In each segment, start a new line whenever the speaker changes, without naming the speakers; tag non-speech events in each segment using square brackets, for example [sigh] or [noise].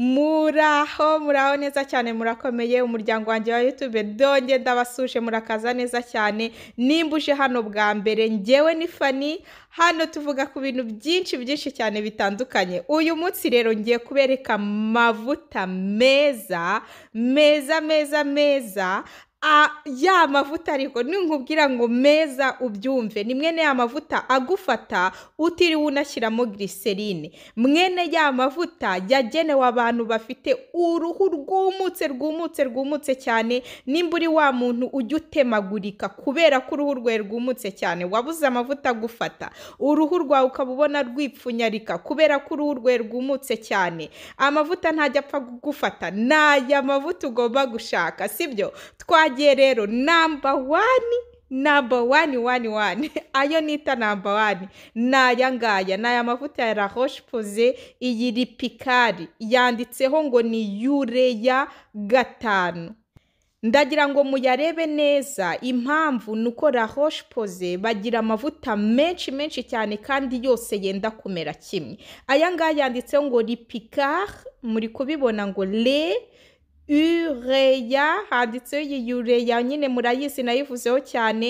muraho muraho neza cyane murakomeye umuryango wanjye wa yutube donge ndabasuje murakaza neza cyane nimbuje hano bwa mbere ngewe ni fani hano tuvuga ku bintu byinshi byinshi cyane bitandukanye uyu munsi rero ngiye kubereka amavuta meza meza meza meza ya mavuta ariko ninkubwira ngo meza ubyumve ni mwene ya mavuta agufata utiriwe unashyiramo giriserine mwene ya mavuta yagenewe abantu bafite uruhu rwumutse rwumutse rwumutse cyane nimba uri wa muntu ujya utemagurika kubera ko uruhu rwe rwumutse cyane wabuze amavuta agufata uruhu rwawe ukaba ubona rwipfunyarika kubera ko uruhu rwawe rwumutse cyane amavuta ntajya apfa kugufata ni aya mavuta ugomba gushaka sibyo twagiye murage rero namba wani namba wani wani wani ayo nita namba wani ni aya ngaya ni aya mavuta ya rahoshi pose iyi ripikari yanditseho ngo ni yureya gatanu ndagira ngo muyarebe neza impamvu ni uko rahoshi pose bagira amavuta menshi menshi cyane kandi yose yenda kumera kimwe aya ngaya yanditseho ngo ripikari muri kubibona ngo le ureya handitseho iyi yureya nyine murayizi nayivuzeho cyane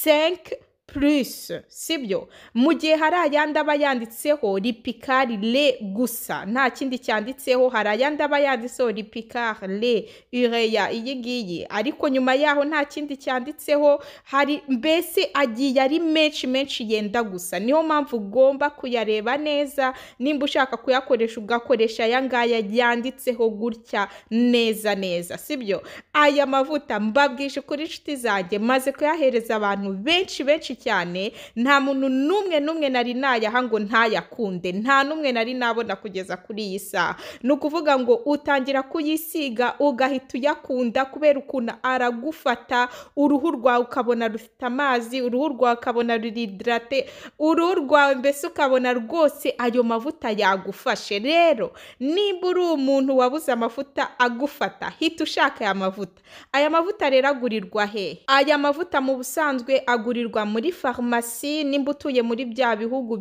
senke plus sibyo mu gihe hari ayandi aba yanditseho ripikari le gusa nta kindi cyanditseho hari ayandi aba yanditseho ripikari le ireya iyi ngiyi ariko nyuma yaho nta kindi cyanditseho hari mbese agiye ari menshi menshi yenda gusa niyo mpamvu ugomba kuyareba neza nimba ushaka kuyakoresha ugakoresha aya ngaya yanditseho gutya neza neza sibyo aya mavuta mbabwije kuri inshuti zanjye maze kuyahereza abantu benshi benshi cyane nta muntu n'umwe n'umwe nari nayaha ngo ntayakunde nta n'umwe nari nabona kugeza kuri iyi saha ni ukuvuga ngo utangira kuyisiga ugahita uyakunda kubera ukuntu aragufata uruhu rwawe ukabona rufite amazi uruhu rwawe ukabona ruridrate uruhu rwawe mbese ukabona rwose ayo mavuta yagufashe rero nimba uri umuntu wabuze amavuta agufata hita ushaka aya mavuta aya mavuta rero agurirwa he aya mavuta mu busanzwe agurirwa muri farumasi nimba utuye muri bya bihugu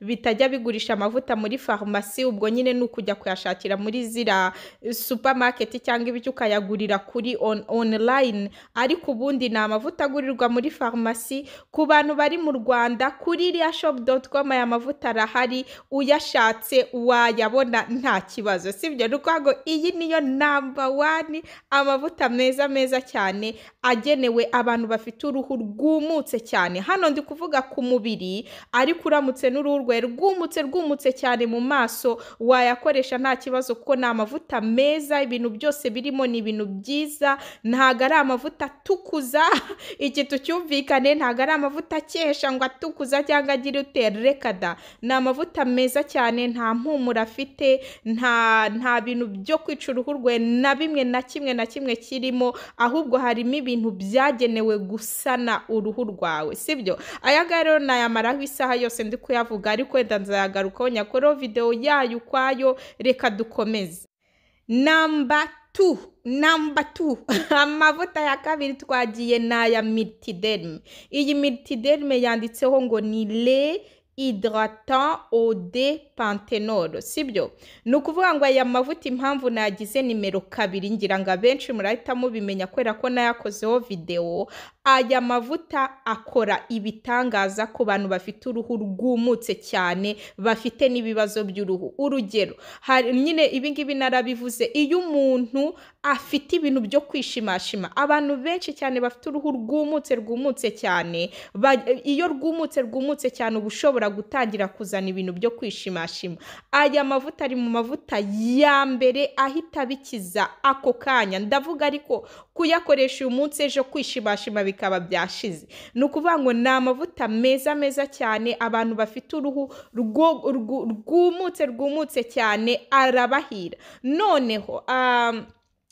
bitajya bigurisha amavuta muri farumasi ubwo nyine ni ukujya kuyashakira muri zira eh, supamaketi cyangwa ibyo ukayagurira kuri online ariko ubundi ni amavuta agurirwa muri farumasi ku bantu bari mu rwanda kuri iriya shopu doti komu aya mavuta arahari uyashatse wayabona nta kibazo sibyo ni ukuvuga iyi niyo namba wani amavuta meza meza cyane agenewe abantu bafite uruhu rwumutse cyane cyane hano ndi kuvuga ku mubiri ariko uramutse n'uruhu rwumutse rwumutse cyane mu maso wayakoresha nta kibazo kuko ni amavuta meza ibintu byose birimo ni ibintu byiza ntabwo ari amavuta atukuza [laughs] iki tucyumvikane ntabwo ari amavuta akesha ngo atukuza cyangwa agire utera rekada ni amavuta meza cyane nta mpumuro afite nta nta bintu byo kwica uruhu rwe na bimwe na kimwe na kimwe kirimo ahubwo harimo ibintu byagenewe gusana uruhu rwawe sibyo aya ngaya rero nayamaraho isaha yose ndi kuyavuga ariko wenda nzayagarukaho nyakuraho videwo yayo ukwayo reka dukomeze namba tu namba tu amavuta ya kabiri twagiye ni aya iyi militiderme yanditseho ngo ni le hidratant au de pantenol sibyo ni ukuvuga ngo aya mavuta impamvu nagize nimero kabiri ngira ngo abenshi murahita mubimenya kubera ko nayakozeho videwo aya mavuta akora ibitangaza ku bantu bafite uruhu rwumutse cyane bafite n'ibibazo by'uruhu urugero hari nyine ibi narabivuze iyo umuntu afite ibintu byo kwishimashima abantu benshi cyane bafite uruhu rwumutse rwumutse cyane iyo rwumutse rwumutse cyane uba ushobora gutangira kuzana ibintu byo kwishimashima aya mavuta ari mu mavuta ya mbere ahita abikiza ako kanya ndavuga ariko kuyakoresha uyu munsi ejo kwishimashima bikaba byashize ni ukuvuga ngo ni amavuta meza meza cyane abantu bafite uruhu rwumutse rwumutse cyane arabahira noneho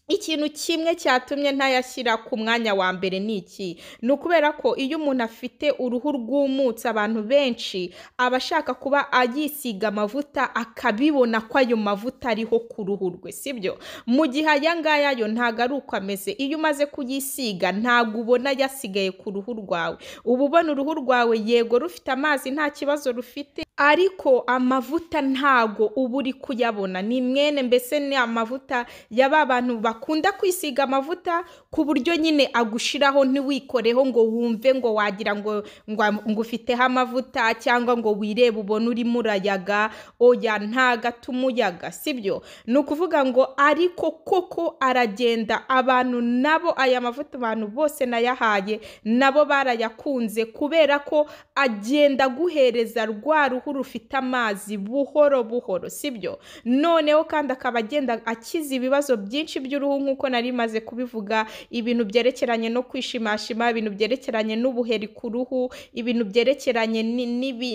ikintu kimwe cyatumye ntayashyira ku mwanya wa mbere ni iki ni ukubera ko iyo umuntu afite uruhu rwumutse abantu benshi aba ashaka kuba agisiga amavuta akabibona ko ayo mavuta ariho ku ruhu rwe sibyo mu gihe aya ngaya yo ntabwo ari uko ameze iyo umaze kuyisiga ntabwo ubona yasigaye ku ruhu rwawe uba ubona uruhu rwawe yego rufite amazi nta kibazo rufite ariko amavuta ntago uba uri kuyabona ni mwene mbese ni amavuta ya ba bantu bakunda kwisiga amavuta ku buryo nyine agushiraho ntiwikoreho ngo wumve ngo wagira ngo ngo ufiteho amavuta cyangwa ngo wirebe ubone urimo urayaga oya ntagatuma umuyaga sibyo ni ukuvuga ngo ariko koko aragenda abantu nabo aya mavuta abantu bose nayahaye nabo barayakunze kubera ko agenda guhereza rwa ruhu ko rufite amazi buhoro buhoro sibyo noneho kandi akaba agenda akiza ibibazo byinshi by'uruhu nk'uko nari maze kubivuga ibintu byerekeranye no kwishimashima ibintu byerekeranye n'ubuheri ku ruhu ibintu byerekeranye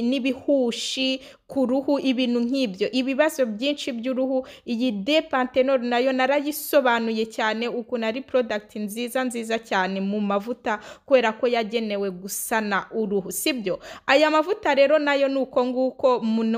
n'ibihushi ku ruhu ibintu nk'ibyo ibibazo byinshi by'uruhu iyi de nayo narayisobanuye cyane ukuntu ari porodagiti nziza nziza cyane mu mavuta kubera ko yagenewe gusana uruhu sibyo aya mavuta rero nayo ni uko nguko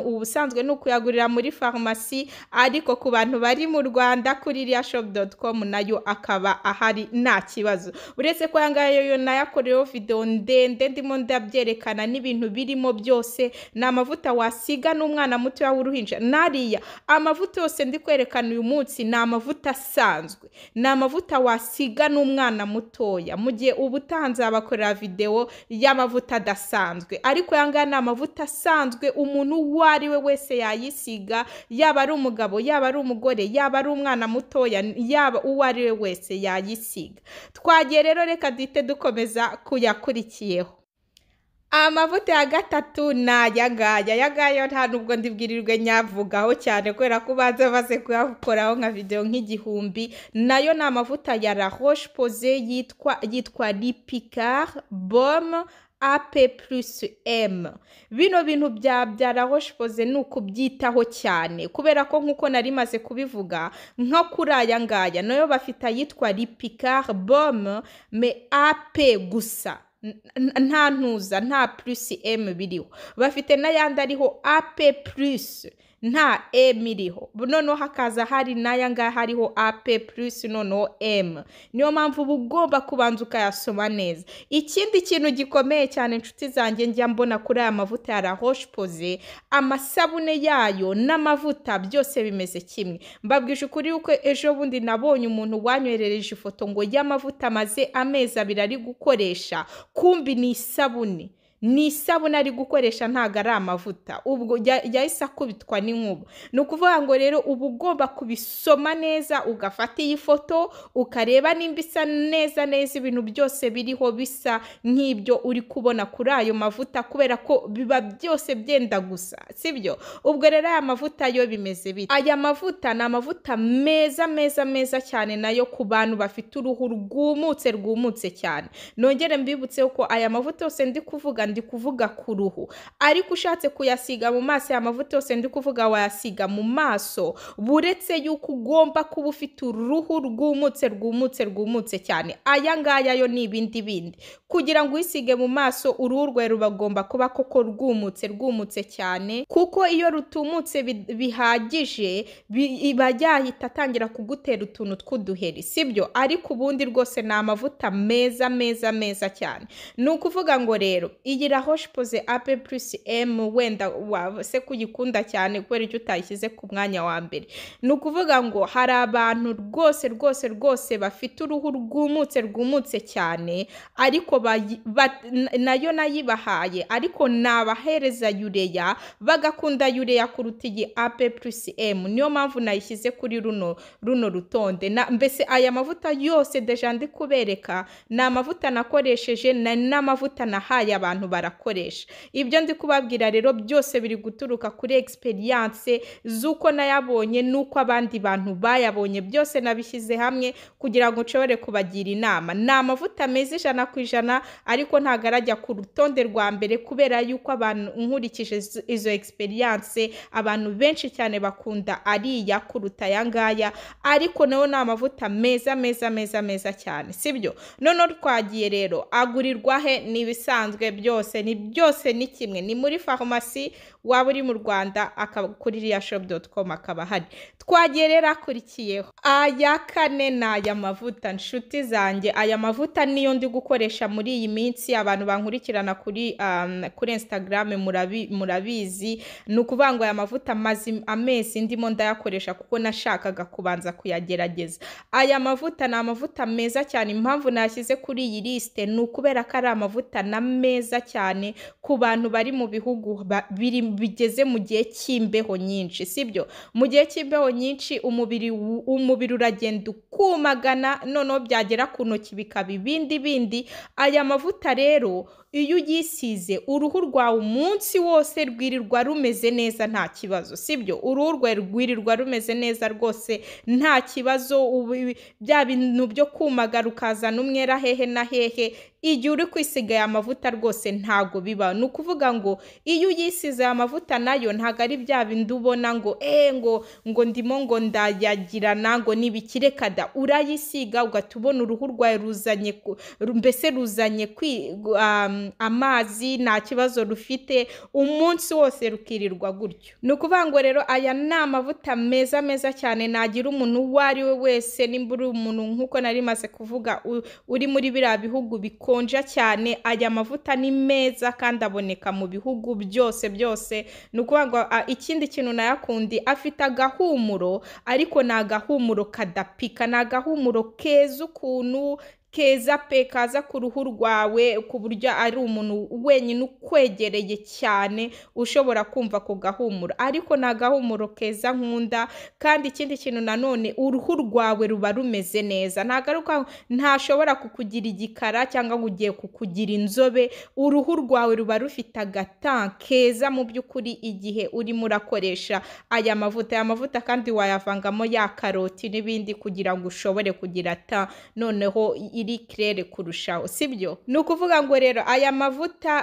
ubusanzwe ni ukuyagurira muri farumasi ariko ku bantu bari mu rwanda kuri iriya shopu doti komu nayo akaba ahari nta kibazo uretse ko aya ngaya yo nayakoreyeho videwo ndende ndimo ndabyerekana n'ibintu birimo byose ni amavuta wasiga wiga n'umwana mutoya w'uruhinja nariya amavuta yose ndi kwerekana uyu munsi ni amavuta asanzwe ni amavuta wasiga n'umwana mutoya mu gihe uba abakorera videwo y'amavuta adasanzwe ariko aya ngaya ni amavuta asanzwe umuntu uwo ari we wese yayisiga yaba ari umugabo yaba ari umugore yaba ari umwana mutoya yaba uwo ari we wese yayisiga twagiye rero reka dite dukomeza kuyakurikiyeho amavuta ya gatatu ni aya ngaya aya nta nubwo ndibwirirwe nyavugaho cyane kubera ko ubanza maze kuyakoraho nka videwo nk'igihumbi nayo ni amavuta ya la roche yitwa yitwa lipicar bome ap plus bino bintu bya bya la roche ni ukubyitaho cyane kubera ko nk'uko nari maze kubivuga nko kuri aya ngaya nayo bafite ayitwa lipicar bome me ap gusa nta ntuza nta purisi emu biriho bafite n'ayandi ariho AP+. purisi nta emu iriho noneho hakaza hari n'aya ngaya hariho ape purisi noneho emu niyo mpamvu uba ugomba kubanza ukayasoma neza ikindi kintu gikomeye cyane inshuti zanjye njya mbona kuri aya mavuta ya rahoshi amasabune yayo n'amavuta byose bimeze kimwe mbabwije ukuri yuko ejo bundi nabonye umuntu wanywerereje ifoto ngo y'amavuta amaze amezi abiri ari gukoresha kumbi ni isabune ni isabune ari gukoresha ntabwo ari amavuta ubwo yahise akubitwa n'inkuba ni ukuvuga ngo rero uba ugomba kubisoma neza ugafata iyi foto ukareba nimba isa neza neza ibintu byose biriho bisa nk'ibyo uri kubona kuri ayo mavuta kubera ko biba byose byenda gusa sibyo ubwo rero aya mavuta yo bimeze bite aya mavuta ni amavuta meza meza meza cyane nayo ku bantu bafite uruhu rwumutse rwumutse cyane nongere mbibutse ko aya mavuta yose ndi kuvuga ndi kuvuga ku ruhu ariko ushatse kuyasiga mu maso ya mavuta yose ndi kuvuga wayasiga mu maso buretse yuko ugomba kuba ufite uruhu rwumutse rwumutse rwumutse cyane aya ngaya yo ni ibindi bindi kugira ngo uyisige mu maso uruhu rwawe rubagomba kuba koko rwumutse rwumutse cyane kuko iyo rutumutse bihagije iba atangira kugutera utuntu tw'uduheri sibyo ariko ubundi rwose ni amavuta meza meza meza cyane ni ukuvuga ngo rero iyi kuyigiraho shipoze ape purusi emu wenda se kuyikunda cyane kubera icyo utayishyize ku mwanya wa mbere ni ukuvuga ngo hari abantu rwose rwose rwose bafite uruhu rwumutse rwumutse cyane ariko nayo nayibahaye ariko nabahereza yureya bagakunda yureya kuruta iyi ape purusi emu niyo mpamvu nayishyize kuri runo runo rutonde mbese aya mavuta yose deja ndi kubereka ni amavuta nakoresheje n'amavuta nahaye abantu barakoresha ibyo ndi kubabwira rero byose biri guturuka kuri egisperiyanse z'uko nayabonye n'uko abandi bantu bayabonye byose nabishyize hamwe kugira ngo nshobore kubagira inama ni amavuta meza ijana ku ijana ariko ntabwo arajya ku rutonde rwa mbere kubera yuko abantu nkurikije izo egisperiyanse abantu benshi cyane bakunda ariya kuruta aya ngaya ariko nayo ni amavuta meza meza meza meza cyane sibyo noneho twagiye rero agurirwa he nibisanzwe ibisanzwe byo byose ni byose ni kimwe ni muri farumasi waba uri mu rwanda kuri iriya shopu doti komu akaba ahari twagerera akurikiyeho aya kane ni aya mavuta nshuti zanjye aya mavuta niyo ndi gukoresha muri iyi minsi abantu bankurikirana kuri um, kuri insitagaramu murabizi ni ukuvuga ngo aya mavuta amaze amezi ndimo ndayakoresha kuko nashakaga kubanza kuyagerageza aya mavuta ni amavuta meza cyane impamvu nashyize kuri iyi lisite ni ukubera ko ari amavuta na meza cyane ku bantu bari mu bihugu bigeze mu gihe cy'imbeho nyinshi sibyo mu gihe cy'imbeho nyinshi umubiri umubiri uragenda ukumagana noneho byagera ku ntoki bikaba ibindi bindi aya mavuta rero iyo uyisize uruhu rwawe umunsi wose rwirirwa rumeze neza nta kibazo sibyo uruhu rwawe rwirirwa rumeze neza rwose nta kibazo bya bintu byo kumaga ukazana umwera hehe na hehe igihe uri kwisiga aya mavuta rwose ntago biba ni ukuvuga ngo iyo uyisize aya mavuta nayo ntago ari bya bindi ubona ngo eee eh, ngo ngo ndimo ngo ndayagirana ngo ntibikirekada urayisiga ugahita ubona uruhu rwawe ruzanye mbese ruzanye kwi amazi nta kibazo rufite umunsi wose rukirirwa gutyo ni ukuvuga ngo rero aya ni amavuta meza meza cyane nagira umuntu uwo ari we wese nimba uri umuntu nk'uko nari maze kuvuga uri muri biriya bihugu bikonja cyane aya mavuta ni meza kandi aboneka mu bihugu byose byose ni ukuvuga ngo ikindi kintu nayakundi afite agahumuro ariko ni agahumuro kadapika ni agahumuro keza ukuntu keza pe kaza ku ruhu rwawe ku buryo ari umuntu wenyine ukwegereye cyane ushobora kumva ku gahumuro ariko ni agahumuro keza nkunda kandi ikindi kintu nanone uruhu rwawe ruba rumeze neza ntabwo ntashobora kukugira igikara cyangwa ngo ugiye kukugira inzobe uruhu rwawe ruba rufite agatan keza mu by'ukuri igihe urimo urakoresha aya mavuta aya mavuta kandi wayavangamo ya karoti n'ibindi kugira ngo ushobore kugira ta noneho iri kirere kurushaho sibyo ni ukuvuga ngo rero aya mavuta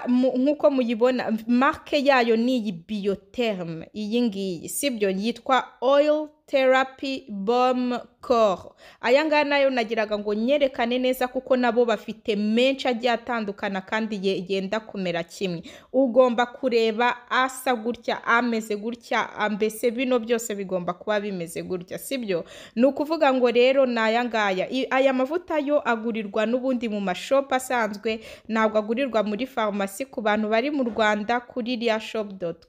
nk'uko muyibona marke yayo ni iyi biyoterme iyi ngiyi sibyo yitwa oil therapy bom cor aya ngaya nayo nagiraga ngo nyerekane neza kuko nabo bafite menshi agiye atandukana kandi yenda kumera kimwe ugomba kureba asa gutya ameze gutya mbese bino byose bigomba kuba bimeze gutya sibyo ni ukuvuga ngo rero ni aya ngaya aya mavuta yo agurirwa n'ubundi mu mashopu asanzwe ntabwo agurirwa muri farumasi ku bantu bari mu rwanda kuri riyashopu doti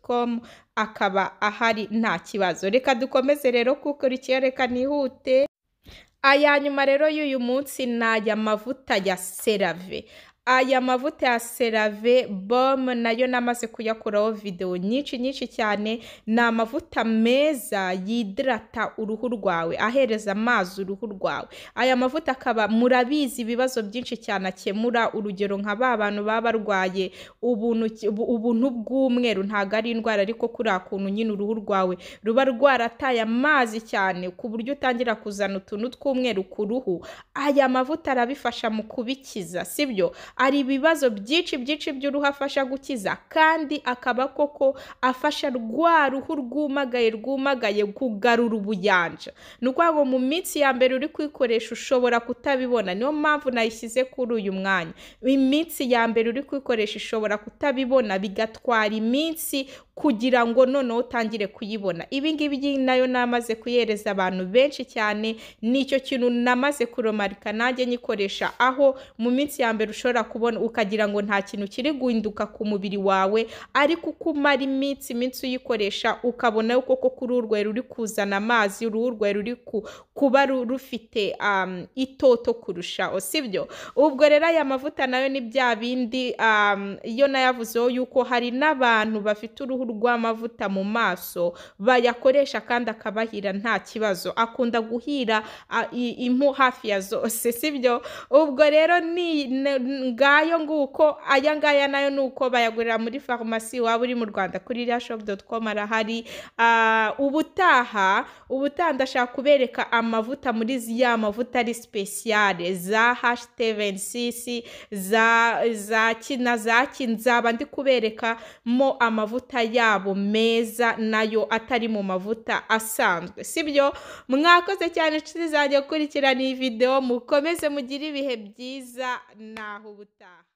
akaba ahari nta kibazo reka dukomeze rero kukurikiye reka nihute aya nyuma rero y'uyu munsi ni aya mavuta ya serave aya mavuta ya serave bomu nayo namaze kuyakuraho videwo nyinshi nyinshi cyane ni amavuta meza yidrata uruhu rwawe ahereza amazi uruhu rwawe aya mavuta akaba murabizi ibibazo byinshi cyane akemura urugero nka ba bantu baba barwaye ubuntu bw'umweru ntabwo ari indwara ariko kuriya kuntu nyine uruhu rwawe ruba rwarataye amazi cyane ku buryo utangira kuzana utuntu tw'umweru ku ruhu aya mavuta arabifasha mu kubikiza sibyo ari ibibazo byinshi byinshi by'uruhu afasha gukiza kandi akaba koko afasha rwa ruhu rwumagaye rwumagaye kugarura ubuyanja ni ukuvuga ngo mu minsi ya mbere uri kuyikoresha ushobora kutabibona niyo mpamvu nayishyize kuri uyu mwanya iminsi ya mbere uri kuyikoresha ishobora kutabibona bigatwara iminsi kugira ngo noneho utangire kuyibona ibi ngibi nayo namaze kuyereza abantu benshi cyane nicyo kintu namaze kuromarika nanjye nyikoresha aho mu minsi ya mbere ushobora kubona ukagira ngo nta kintu kiri guhinduka ku mubiri wawe ariko uko umara iminsi iminsi uyikoresha ukabona koko kuri ruri kuzana amazi uruhu rwera ruri kuba rufite itoto kurusha kurushaho sibyo ubwo rero aya mavuta nayo ni bya bindi iyo nayavuzeho yuko hari n'abantu bafite uruhu rw'amavuta mu maso bayakoresha kandi akabahira nta kibazo akunda guhira impu hafi ya zose sibyo ubwo rero ni ngayo nguko aya ngaya nayo ni uko bayagurira muri farumasi waba uri mu rwanda kuri rashopu doti komu arahari ubutaha ubutaha ndashaka kubereka amavuta muri ziya mavuta ari sipesiyare za hashi tevenisisi za kina za kinzaba ndi kuberekamo amavuta yabo meza nayo atari mu mavuta asanzwe sibyo mwakoze cyane inshuti zanjye gukurikirana iyi videwo mukomeze mugire ibihe byiza naho ubutaha